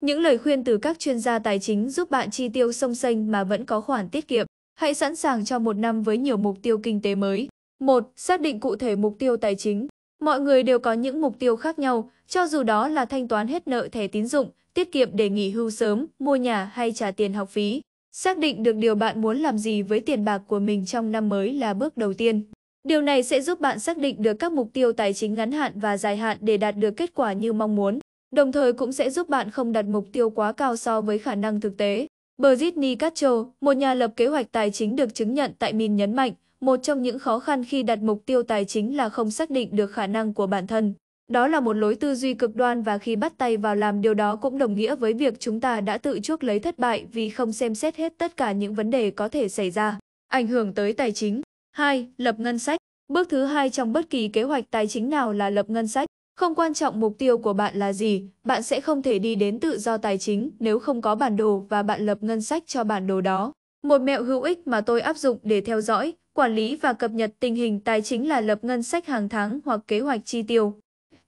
Những lời khuyên từ các chuyên gia tài chính giúp bạn chi tiêu sông xanh mà vẫn có khoản tiết kiệm. Hãy sẵn sàng cho một năm với nhiều mục tiêu kinh tế mới. 1. Xác định cụ thể mục tiêu tài chính. Mọi người đều có những mục tiêu khác nhau, cho dù đó là thanh toán hết nợ thẻ tín dụng, tiết kiệm để nghỉ hưu sớm, mua nhà hay trả tiền học phí. Xác định được điều bạn muốn làm gì với tiền bạc của mình trong năm mới là bước đầu tiên. Điều này sẽ giúp bạn xác định được các mục tiêu tài chính ngắn hạn và dài hạn để đạt được kết quả như mong muốn đồng thời cũng sẽ giúp bạn không đặt mục tiêu quá cao so với khả năng thực tế. Britney Castro, một nhà lập kế hoạch tài chính được chứng nhận tại Min nhấn mạnh, một trong những khó khăn khi đặt mục tiêu tài chính là không xác định được khả năng của bản thân. Đó là một lối tư duy cực đoan và khi bắt tay vào làm điều đó cũng đồng nghĩa với việc chúng ta đã tự chuốc lấy thất bại vì không xem xét hết tất cả những vấn đề có thể xảy ra. Ảnh hưởng tới tài chính 2. Lập ngân sách Bước thứ hai trong bất kỳ kế hoạch tài chính nào là lập ngân sách. Không quan trọng mục tiêu của bạn là gì, bạn sẽ không thể đi đến tự do tài chính nếu không có bản đồ và bạn lập ngân sách cho bản đồ đó. Một mẹo hữu ích mà tôi áp dụng để theo dõi, quản lý và cập nhật tình hình tài chính là lập ngân sách hàng tháng hoặc kế hoạch chi tiêu.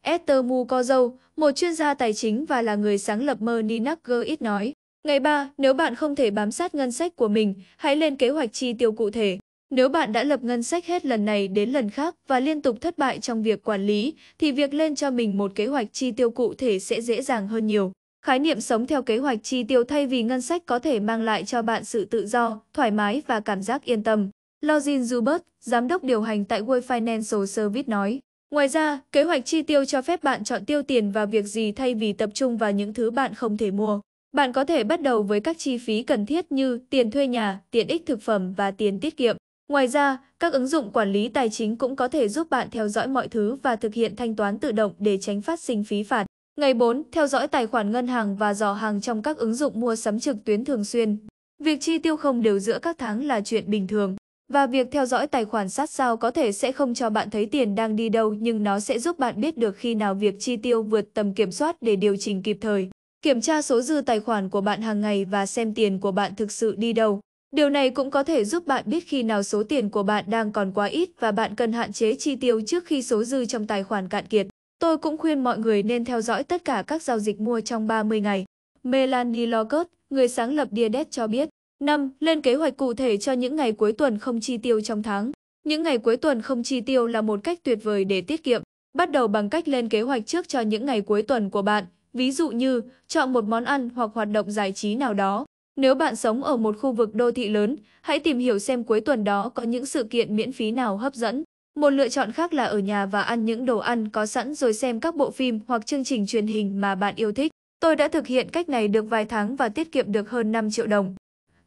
Esther Mukozo, một chuyên gia tài chính và là người sáng lập Merninagger ít nói. Ngày 3, nếu bạn không thể bám sát ngân sách của mình, hãy lên kế hoạch chi tiêu cụ thể. Nếu bạn đã lập ngân sách hết lần này đến lần khác và liên tục thất bại trong việc quản lý, thì việc lên cho mình một kế hoạch chi tiêu cụ thể sẽ dễ dàng hơn nhiều. Khái niệm sống theo kế hoạch chi tiêu thay vì ngân sách có thể mang lại cho bạn sự tự do, thoải mái và cảm giác yên tâm. Login Zubert, giám đốc điều hành tại World Financial Service nói. Ngoài ra, kế hoạch chi tiêu cho phép bạn chọn tiêu tiền vào việc gì thay vì tập trung vào những thứ bạn không thể mua. Bạn có thể bắt đầu với các chi phí cần thiết như tiền thuê nhà, tiện ích thực phẩm và tiền tiết kiệm. Ngoài ra, các ứng dụng quản lý tài chính cũng có thể giúp bạn theo dõi mọi thứ và thực hiện thanh toán tự động để tránh phát sinh phí phạt. Ngày 4. Theo dõi tài khoản ngân hàng và dò hàng trong các ứng dụng mua sắm trực tuyến thường xuyên. Việc chi tiêu không đều giữa các tháng là chuyện bình thường và việc theo dõi tài khoản sát sao có thể sẽ không cho bạn thấy tiền đang đi đâu nhưng nó sẽ giúp bạn biết được khi nào việc chi tiêu vượt tầm kiểm soát để điều chỉnh kịp thời. Kiểm tra số dư tài khoản của bạn hàng ngày và xem tiền của bạn thực sự đi đâu. Điều này cũng có thể giúp bạn biết khi nào số tiền của bạn đang còn quá ít và bạn cần hạn chế chi tiêu trước khi số dư trong tài khoản cạn kiệt. Tôi cũng khuyên mọi người nên theo dõi tất cả các giao dịch mua trong 30 ngày. Melanie Logos, người sáng lập Diadet cho biết. 5. Lên kế hoạch cụ thể cho những ngày cuối tuần không chi tiêu trong tháng. Những ngày cuối tuần không chi tiêu là một cách tuyệt vời để tiết kiệm. Bắt đầu bằng cách lên kế hoạch trước cho những ngày cuối tuần của bạn, ví dụ như chọn một món ăn hoặc hoạt động giải trí nào đó. Nếu bạn sống ở một khu vực đô thị lớn, hãy tìm hiểu xem cuối tuần đó có những sự kiện miễn phí nào hấp dẫn. Một lựa chọn khác là ở nhà và ăn những đồ ăn có sẵn rồi xem các bộ phim hoặc chương trình truyền hình mà bạn yêu thích. Tôi đã thực hiện cách này được vài tháng và tiết kiệm được hơn 5 triệu đồng.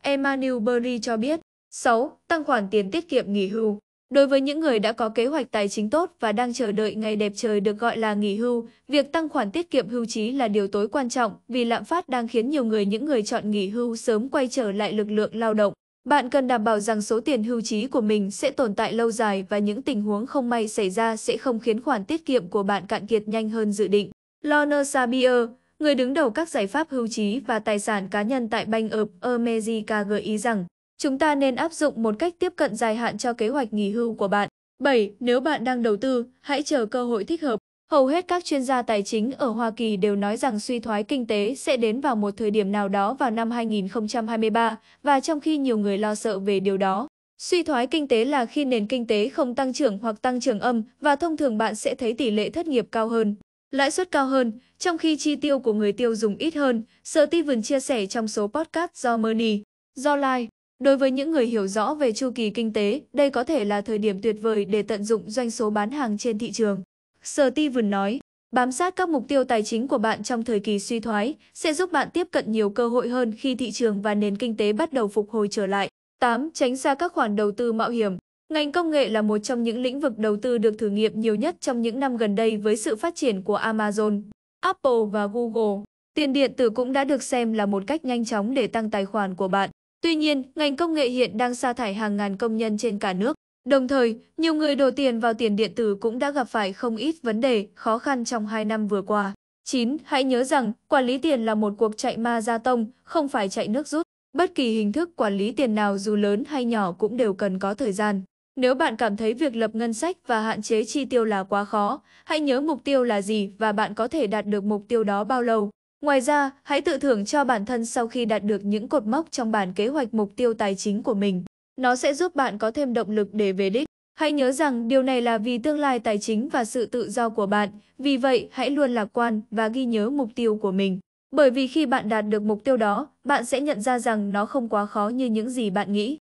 Emmanuel Berry cho biết. 6. Tăng khoản tiền tiết kiệm nghỉ hưu Đối với những người đã có kế hoạch tài chính tốt và đang chờ đợi ngày đẹp trời được gọi là nghỉ hưu, việc tăng khoản tiết kiệm hưu trí là điều tối quan trọng vì lạm phát đang khiến nhiều người những người chọn nghỉ hưu sớm quay trở lại lực lượng lao động. Bạn cần đảm bảo rằng số tiền hưu trí của mình sẽ tồn tại lâu dài và những tình huống không may xảy ra sẽ không khiến khoản tiết kiệm của bạn cạn kiệt nhanh hơn dự định. Lorna Sabier, người đứng đầu các giải pháp hưu trí và tài sản cá nhân tại Bank of America gợi ý rằng chúng ta nên áp dụng một cách tiếp cận dài hạn cho kế hoạch nghỉ hưu của bạn. 7. Nếu bạn đang đầu tư, hãy chờ cơ hội thích hợp. Hầu hết các chuyên gia tài chính ở Hoa Kỳ đều nói rằng suy thoái kinh tế sẽ đến vào một thời điểm nào đó vào năm 2023 và trong khi nhiều người lo sợ về điều đó. Suy thoái kinh tế là khi nền kinh tế không tăng trưởng hoặc tăng trưởng âm và thông thường bạn sẽ thấy tỷ lệ thất nghiệp cao hơn, lãi suất cao hơn, trong khi chi tiêu của người tiêu dùng ít hơn, Steven chia sẻ trong số podcast do Money, do Live. Đối với những người hiểu rõ về chu kỳ kinh tế, đây có thể là thời điểm tuyệt vời để tận dụng doanh số bán hàng trên thị trường. Steven nói, bám sát các mục tiêu tài chính của bạn trong thời kỳ suy thoái sẽ giúp bạn tiếp cận nhiều cơ hội hơn khi thị trường và nền kinh tế bắt đầu phục hồi trở lại. 8. Tránh xa các khoản đầu tư mạo hiểm. Ngành công nghệ là một trong những lĩnh vực đầu tư được thử nghiệm nhiều nhất trong những năm gần đây với sự phát triển của Amazon, Apple và Google. Tiền điện tử cũng đã được xem là một cách nhanh chóng để tăng tài khoản của bạn. Tuy nhiên, ngành công nghệ hiện đang sa thải hàng ngàn công nhân trên cả nước. Đồng thời, nhiều người đổ tiền vào tiền điện tử cũng đã gặp phải không ít vấn đề, khó khăn trong 2 năm vừa qua. 9. Hãy nhớ rằng, quản lý tiền là một cuộc chạy ma gia tông, không phải chạy nước rút. Bất kỳ hình thức quản lý tiền nào dù lớn hay nhỏ cũng đều cần có thời gian. Nếu bạn cảm thấy việc lập ngân sách và hạn chế chi tiêu là quá khó, hãy nhớ mục tiêu là gì và bạn có thể đạt được mục tiêu đó bao lâu. Ngoài ra, hãy tự thưởng cho bản thân sau khi đạt được những cột mốc trong bản kế hoạch mục tiêu tài chính của mình. Nó sẽ giúp bạn có thêm động lực để về đích. Hãy nhớ rằng điều này là vì tương lai tài chính và sự tự do của bạn, vì vậy hãy luôn lạc quan và ghi nhớ mục tiêu của mình. Bởi vì khi bạn đạt được mục tiêu đó, bạn sẽ nhận ra rằng nó không quá khó như những gì bạn nghĩ.